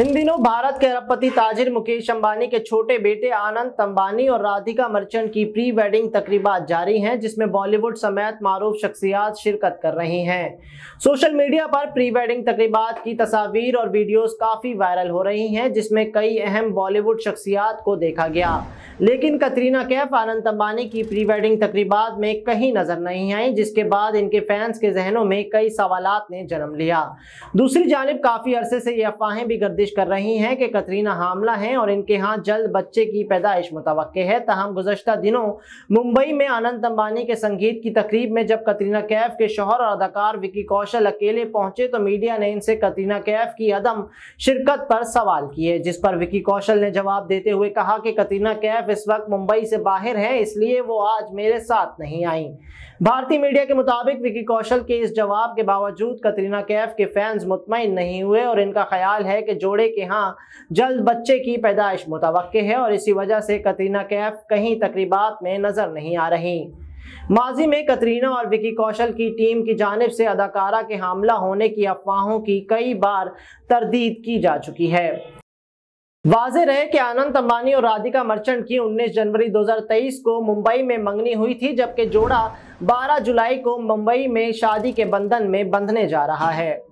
इन दिनों भारत के अरबपति ताजिर मुकेश अंबानी के छोटे बेटे आनंद अंबानी और राधिका मर्चेंट की प्री वेडिंग तकरीबा जारी हैं जिसमें बॉलीवुड समेत मारूफ शख्सियात शिरकत कर रही हैं सोशल मीडिया पर प्री वेडिंग तकरीबात की तस्वीर और वीडियोस काफ़ी वायरल हो रही हैं जिसमें कई अहम बॉलीवुड शख्सियात को देखा गया लेकिन कतरीना कैफ आनंद अंबानी की प्री वेडिंग तकरीबात में कहीं नजर नहीं आई जिसके बाद इनके फैंस के जहनों में कई सवाल ने जन्म लिया दूसरी जानब काफ़ी अरसे से ये अफवाहें भी गर्दिश कोशिश कर रही हैं कि कतरीना हामला हैं और इनके यहाँ जल्द बच्चे की पैदाइश मुतव है तहम गुजशत दिनों मुंबई में आनंद अम्बानी के संगीत की तकरीब में जब कतरीना कैफ के शोहर और अदाकार विकी कौशल अकेले पहुंचे तो मीडिया ने इनसे कतरीना कैफ की अदम शिरकत पर सवाल किए जिस पर विकी कौशल ने जवाब देते हुए कहा कि कतरीना कैफ इस वक्त मुंबई से बाहर है इसलिए वो आज मेरे साथ नहीं आई भारतीय मीडिया के मुताबिक विकी कौशल के इस जवाब के बावजूद कतरीना कैफ के फैंस मुतमिन नहीं हुए और इनका ख्याल है कि जोड़े जोड़े के हाँ जल्द बच्चे की पैदाइश मुतव है और इसी वजह से कतरीना कैफ कहीं तकरीबा में नज़र नहीं आ रही माजी में कतरीना और विकी कौशल की टीम की जानब से अदाकारा के हमला होने की अफवाहों की कई बार तरदीद की जा चुकी है वाजे रहे कि आनंद अंबानी और राधिका मर्चेंट की 19 जनवरी 2023 को मुंबई में मंगनी हुई थी जबकि जोड़ा 12 जुलाई को मुंबई में शादी के बंधन में बंधने जा रहा है